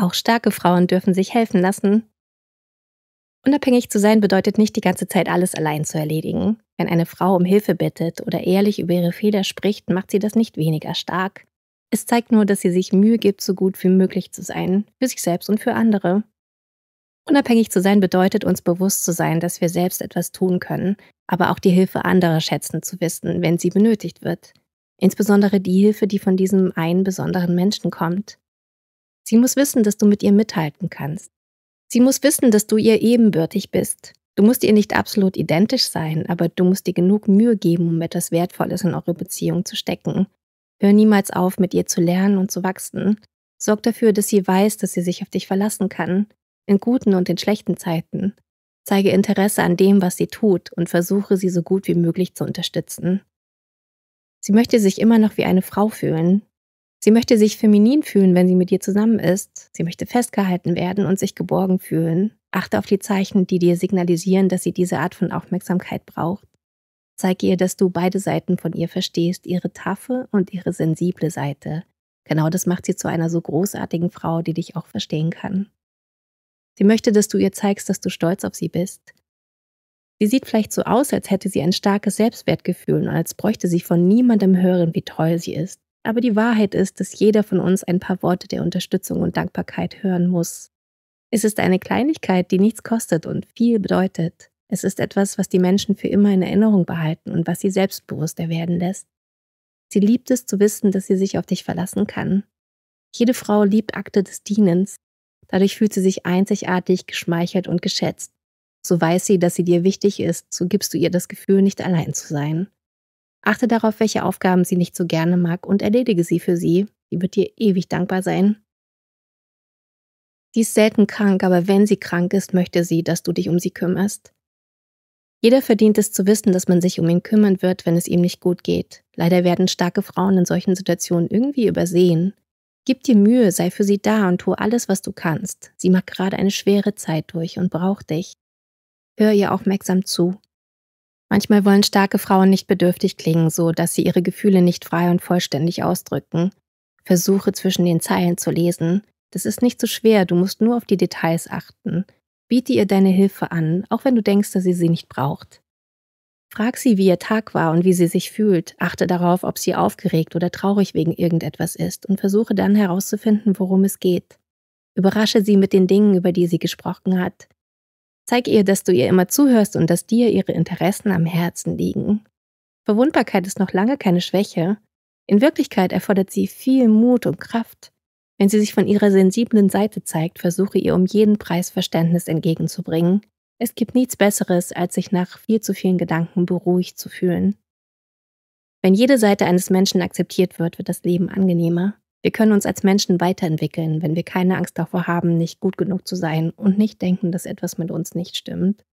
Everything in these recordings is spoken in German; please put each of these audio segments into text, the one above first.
Auch starke Frauen dürfen sich helfen lassen. Unabhängig zu sein bedeutet nicht die ganze Zeit alles allein zu erledigen. Wenn eine Frau um Hilfe bittet oder ehrlich über ihre Fehler spricht, macht sie das nicht weniger stark. Es zeigt nur, dass sie sich Mühe gibt, so gut wie möglich zu sein, für sich selbst und für andere. Unabhängig zu sein bedeutet uns bewusst zu sein, dass wir selbst etwas tun können, aber auch die Hilfe anderer schätzen zu wissen, wenn sie benötigt wird. Insbesondere die Hilfe, die von diesem einen besonderen Menschen kommt. Sie muss wissen, dass du mit ihr mithalten kannst. Sie muss wissen, dass du ihr ebenbürtig bist. Du musst ihr nicht absolut identisch sein, aber du musst dir genug Mühe geben, um etwas Wertvolles in eure Beziehung zu stecken. Hör niemals auf, mit ihr zu lernen und zu wachsen. Sorg dafür, dass sie weiß, dass sie sich auf dich verlassen kann, in guten und in schlechten Zeiten. Zeige Interesse an dem, was sie tut und versuche sie so gut wie möglich zu unterstützen. Sie möchte sich immer noch wie eine Frau fühlen, Sie möchte sich feminin fühlen, wenn sie mit dir zusammen ist. Sie möchte festgehalten werden und sich geborgen fühlen. Achte auf die Zeichen, die dir signalisieren, dass sie diese Art von Aufmerksamkeit braucht. Zeige ihr, dass du beide Seiten von ihr verstehst, ihre taffe und ihre sensible Seite. Genau das macht sie zu einer so großartigen Frau, die dich auch verstehen kann. Sie möchte, dass du ihr zeigst, dass du stolz auf sie bist. Sie sieht vielleicht so aus, als hätte sie ein starkes Selbstwertgefühl und als bräuchte sie von niemandem hören, wie toll sie ist. Aber die Wahrheit ist, dass jeder von uns ein paar Worte der Unterstützung und Dankbarkeit hören muss. Es ist eine Kleinigkeit, die nichts kostet und viel bedeutet. Es ist etwas, was die Menschen für immer in Erinnerung behalten und was sie selbstbewusster werden lässt. Sie liebt es zu wissen, dass sie sich auf dich verlassen kann. Jede Frau liebt Akte des Dienens. Dadurch fühlt sie sich einzigartig, geschmeichelt und geschätzt. So weiß sie, dass sie dir wichtig ist, so gibst du ihr das Gefühl, nicht allein zu sein. Achte darauf, welche Aufgaben sie nicht so gerne mag und erledige sie für sie. Sie wird dir ewig dankbar sein. Sie ist selten krank, aber wenn sie krank ist, möchte sie, dass du dich um sie kümmerst. Jeder verdient es zu wissen, dass man sich um ihn kümmern wird, wenn es ihm nicht gut geht. Leider werden starke Frauen in solchen Situationen irgendwie übersehen. Gib dir Mühe, sei für sie da und tu alles, was du kannst. Sie macht gerade eine schwere Zeit durch und braucht dich. Hör ihr aufmerksam zu. Manchmal wollen starke Frauen nicht bedürftig klingen, so dass sie ihre Gefühle nicht frei und vollständig ausdrücken. Versuche zwischen den Zeilen zu lesen. Das ist nicht so schwer, du musst nur auf die Details achten. Biete ihr deine Hilfe an, auch wenn du denkst, dass sie sie nicht braucht. Frag sie, wie ihr Tag war und wie sie sich fühlt. Achte darauf, ob sie aufgeregt oder traurig wegen irgendetwas ist und versuche dann herauszufinden, worum es geht. Überrasche sie mit den Dingen, über die sie gesprochen hat. Zeig ihr, dass du ihr immer zuhörst und dass dir ihre Interessen am Herzen liegen. Verwundbarkeit ist noch lange keine Schwäche. In Wirklichkeit erfordert sie viel Mut und Kraft. Wenn sie sich von ihrer sensiblen Seite zeigt, versuche ihr um jeden Preis Verständnis entgegenzubringen. Es gibt nichts Besseres, als sich nach viel zu vielen Gedanken beruhigt zu fühlen. Wenn jede Seite eines Menschen akzeptiert wird, wird das Leben angenehmer. Wir können uns als Menschen weiterentwickeln, wenn wir keine Angst davor haben, nicht gut genug zu sein und nicht denken, dass etwas mit uns nicht stimmt.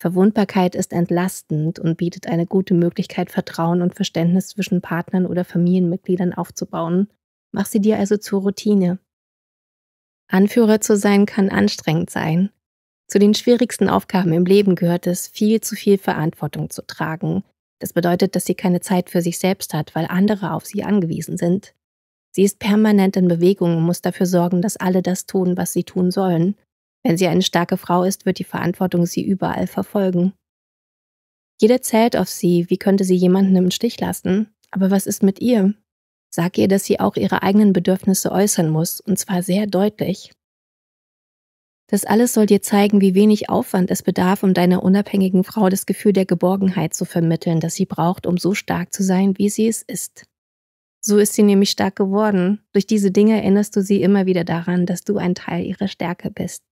Verwundbarkeit ist entlastend und bietet eine gute Möglichkeit, Vertrauen und Verständnis zwischen Partnern oder Familienmitgliedern aufzubauen. Mach sie dir also zur Routine. Anführer zu sein kann anstrengend sein. Zu den schwierigsten Aufgaben im Leben gehört es, viel zu viel Verantwortung zu tragen. Das bedeutet, dass sie keine Zeit für sich selbst hat, weil andere auf sie angewiesen sind. Sie ist permanent in Bewegung und muss dafür sorgen, dass alle das tun, was sie tun sollen. Wenn sie eine starke Frau ist, wird die Verantwortung sie überall verfolgen. Jeder zählt auf sie, wie könnte sie jemanden im Stich lassen? Aber was ist mit ihr? Sag ihr, dass sie auch ihre eigenen Bedürfnisse äußern muss, und zwar sehr deutlich. Das alles soll dir zeigen, wie wenig Aufwand es bedarf, um deiner unabhängigen Frau das Gefühl der Geborgenheit zu vermitteln, das sie braucht, um so stark zu sein, wie sie es ist. So ist sie nämlich stark geworden. Durch diese Dinge erinnerst du sie immer wieder daran, dass du ein Teil ihrer Stärke bist.